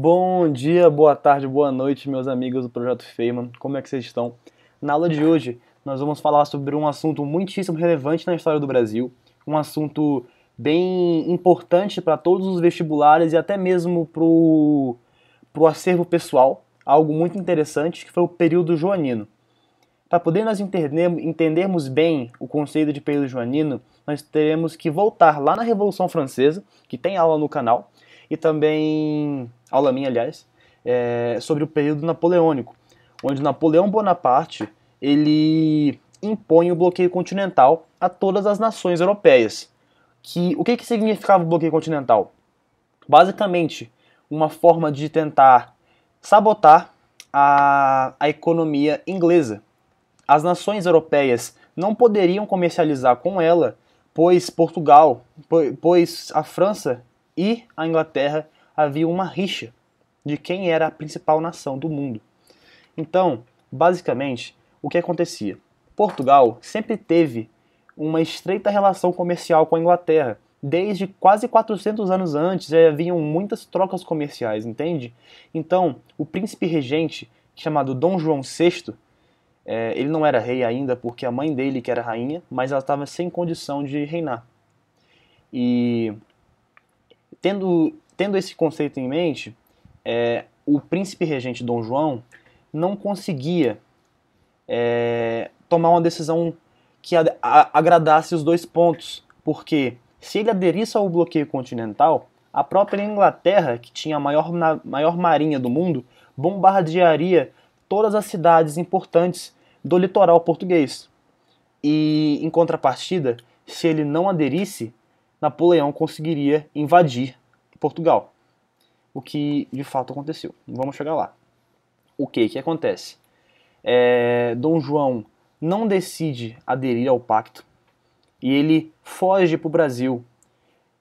Bom dia, boa tarde, boa noite, meus amigos do Projeto Feynman. Como é que vocês estão? Na aula de hoje, nós vamos falar sobre um assunto muitíssimo relevante na história do Brasil, um assunto bem importante para todos os vestibulares e até mesmo para o acervo pessoal, algo muito interessante que foi o período joanino. Para poder nós entendermos bem o conceito de período joanino, nós teremos que voltar lá na Revolução Francesa, que tem aula no canal, e também aula minha, aliás, é, sobre o período napoleônico, onde Napoleão Bonaparte ele impõe o bloqueio continental a todas as nações europeias. Que, o que, que significava o bloqueio continental? Basicamente, uma forma de tentar sabotar a, a economia inglesa. As nações europeias não poderiam comercializar com ela, pois Portugal, pois a França e a Inglaterra havia uma rixa de quem era a principal nação do mundo. Então, basicamente, o que acontecia? Portugal sempre teve uma estreita relação comercial com a Inglaterra. Desde quase 400 anos antes já haviam muitas trocas comerciais, entende? Então, o príncipe regente, chamado Dom João VI, é, ele não era rei ainda porque a mãe dele que era rainha, mas ela estava sem condição de reinar. E tendo Tendo esse conceito em mente, é, o príncipe regente Dom João não conseguia é, tomar uma decisão que a, a, agradasse os dois pontos, porque se ele aderisse ao bloqueio continental, a própria Inglaterra, que tinha a maior, na, maior marinha do mundo, bombardearia todas as cidades importantes do litoral português. E, em contrapartida, se ele não aderisse, Napoleão conseguiria invadir Portugal. O que de fato aconteceu. Vamos chegar lá. O que que acontece? É, Dom João não decide aderir ao pacto e ele foge para o Brasil,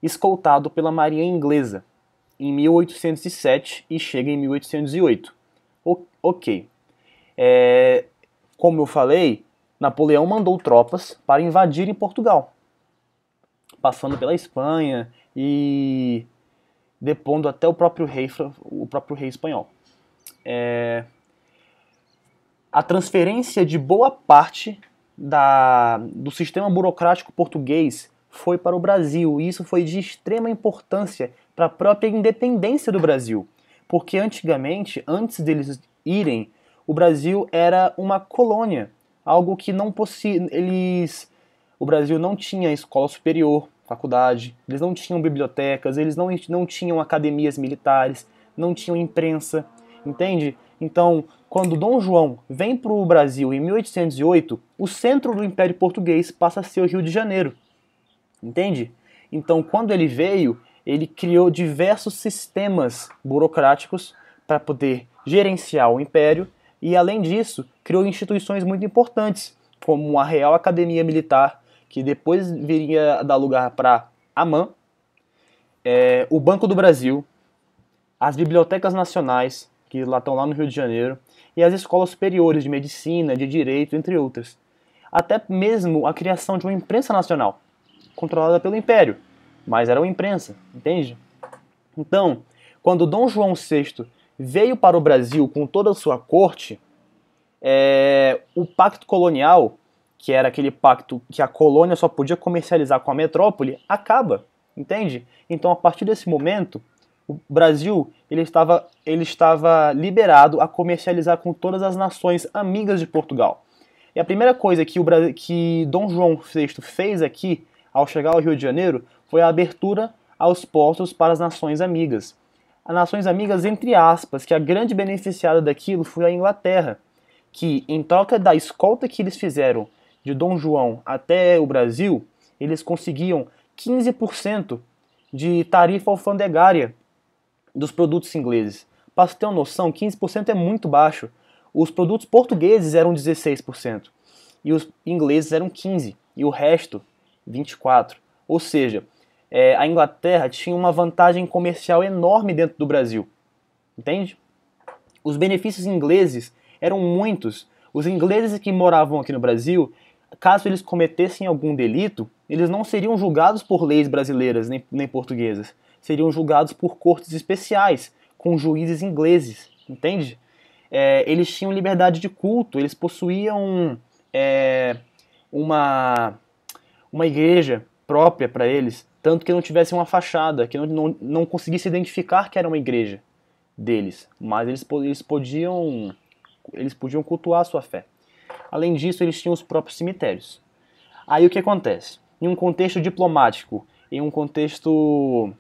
escoltado pela Marinha Inglesa em 1807 e chega em 1808. O, ok. É, como eu falei, Napoleão mandou tropas para invadir em Portugal, passando pela Espanha e depondo até o próprio rei, o próprio rei espanhol. É... A transferência de boa parte da, do sistema burocrático português foi para o Brasil, e isso foi de extrema importância para a própria independência do Brasil, porque antigamente, antes deles irem, o Brasil era uma colônia, algo que não possi eles o Brasil não tinha escola superior, faculdade, eles não tinham bibliotecas, eles não, não tinham academias militares, não tinham imprensa, entende? Então, quando Dom João vem para o Brasil em 1808, o centro do Império Português passa a ser o Rio de Janeiro, entende? Então, quando ele veio, ele criou diversos sistemas burocráticos para poder gerenciar o Império e, além disso, criou instituições muito importantes, como a Real Academia Militar, que depois viria a dar lugar para Aman, é, o Banco do Brasil, as bibliotecas nacionais, que lá estão lá no Rio de Janeiro, e as escolas superiores de medicina, de direito, entre outras. Até mesmo a criação de uma imprensa nacional, controlada pelo Império, mas era uma imprensa, entende? Então, quando Dom João VI veio para o Brasil com toda a sua corte, é, o pacto colonial que era aquele pacto que a colônia só podia comercializar com a metrópole, acaba, entende? Então, a partir desse momento, o Brasil ele estava, ele estava liberado a comercializar com todas as nações amigas de Portugal. E a primeira coisa que, o, que Dom João VI fez aqui, ao chegar ao Rio de Janeiro, foi a abertura aos portos para as nações amigas. As nações amigas, entre aspas, que a grande beneficiada daquilo foi a Inglaterra, que, em troca da escolta que eles fizeram de Dom João até o Brasil, eles conseguiam 15% de tarifa alfandegária dos produtos ingleses. Para você ter uma noção, 15% é muito baixo. Os produtos portugueses eram 16% e os ingleses eram 15% e o resto 24%. Ou seja, é, a Inglaterra tinha uma vantagem comercial enorme dentro do Brasil. Entende? Os benefícios ingleses eram muitos. Os ingleses que moravam aqui no Brasil caso eles cometessem algum delito, eles não seriam julgados por leis brasileiras nem, nem portuguesas. Seriam julgados por cortes especiais, com juízes ingleses, entende? É, eles tinham liberdade de culto, eles possuíam é, uma, uma igreja própria para eles, tanto que não tivesse uma fachada, que não, não, não conseguisse identificar que era uma igreja deles, mas eles, eles podiam eles podiam cultuar a sua fé. Além disso, eles tinham os próprios cemitérios. Aí o que acontece? Em um contexto diplomático, em um contexto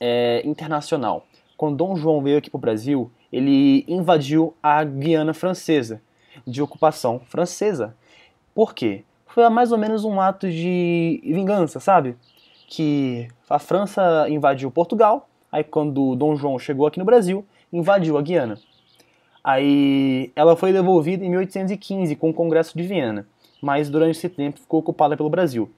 é, internacional, quando Dom João veio aqui para o Brasil, ele invadiu a Guiana Francesa, de ocupação francesa. Por quê? Foi mais ou menos um ato de vingança, sabe? Que a França invadiu Portugal, aí quando Dom João chegou aqui no Brasil, invadiu a Guiana. Aí ela foi devolvida em 1815 com o Congresso de Viena, mas durante esse tempo ficou ocupada pelo Brasil.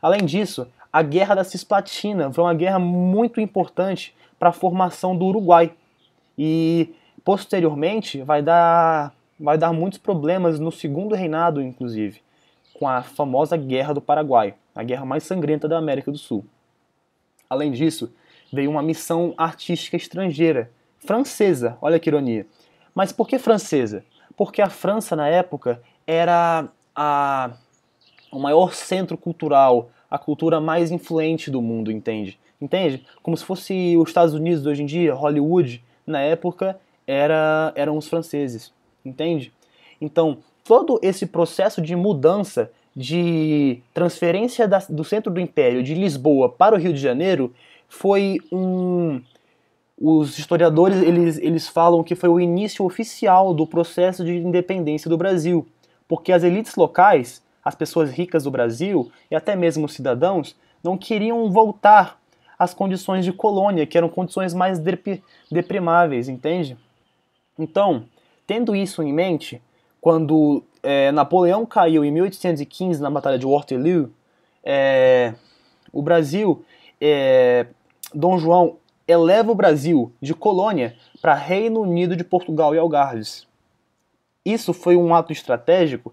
Além disso, a Guerra da Cisplatina foi uma guerra muito importante para a formação do Uruguai e posteriormente vai dar vai dar muitos problemas no segundo reinado, inclusive, com a famosa Guerra do Paraguai, a guerra mais sangrenta da América do Sul. Além disso, veio uma missão artística estrangeira, francesa, olha que ironia, mas por que francesa? Porque a França, na época, era a, o maior centro cultural, a cultura mais influente do mundo, entende? Entende? Como se fosse os Estados Unidos hoje em dia, Hollywood, na época, era, eram os franceses, entende? Então, todo esse processo de mudança, de transferência da, do centro do império de Lisboa para o Rio de Janeiro, foi um, os historiadores eles, eles falam que foi o início oficial do processo de independência do Brasil, porque as elites locais, as pessoas ricas do Brasil e até mesmo os cidadãos não queriam voltar às condições de colônia, que eram condições mais dep deprimáveis, entende? Então, tendo isso em mente, quando é, Napoleão caiu em 1815 na Batalha de Waterloo, é, o Brasil, é, Dom João eleva o Brasil de colônia para Reino Unido de Portugal e Algarves. Isso foi um ato estratégico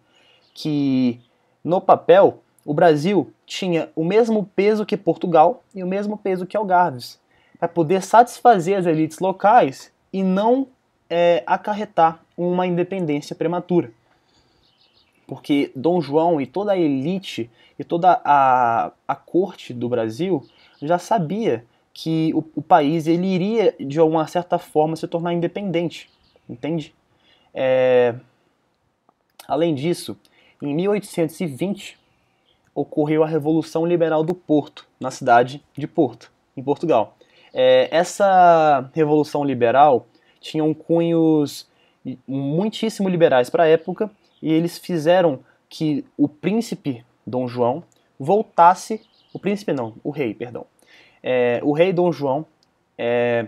que, no papel, o Brasil tinha o mesmo peso que Portugal e o mesmo peso que Algarves, para poder satisfazer as elites locais e não é, acarretar uma independência prematura. Porque Dom João e toda a elite e toda a, a corte do Brasil já sabia que o, o, país ele iria de alguma certa forma se tornar independente, entende? É... Além disso, em 1820 ocorreu a Revolução Liberal do Porto, na cidade de Porto, em Portugal. É, essa Revolução Liberal tinha um cunhos muitíssimo liberais para a época e eles fizeram que o príncipe Dom João voltasse, o príncipe não, o rei, perdão, é, o rei Dom João é,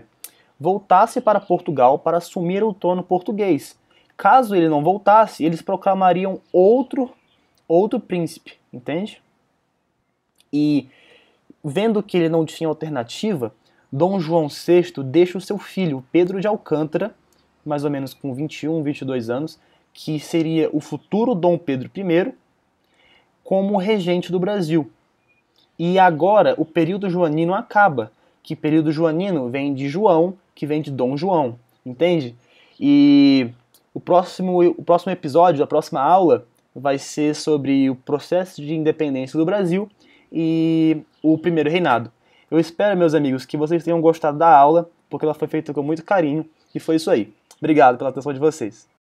voltasse para Portugal para assumir o trono português. Caso ele não voltasse, eles proclamariam outro outro príncipe, entende? E vendo que ele não tinha alternativa, Dom João VI deixa o seu filho, Pedro de Alcântara, mais ou menos com 21, 22 anos, que seria o futuro Dom Pedro I, como regente do Brasil. E agora o período joanino acaba, que período joanino vem de João, que vem de Dom João, entende? E o próximo, o próximo episódio, a próxima aula, vai ser sobre o processo de independência do Brasil e o primeiro reinado. Eu espero, meus amigos, que vocês tenham gostado da aula, porque ela foi feita com muito carinho, e foi isso aí. Obrigado pela atenção de vocês.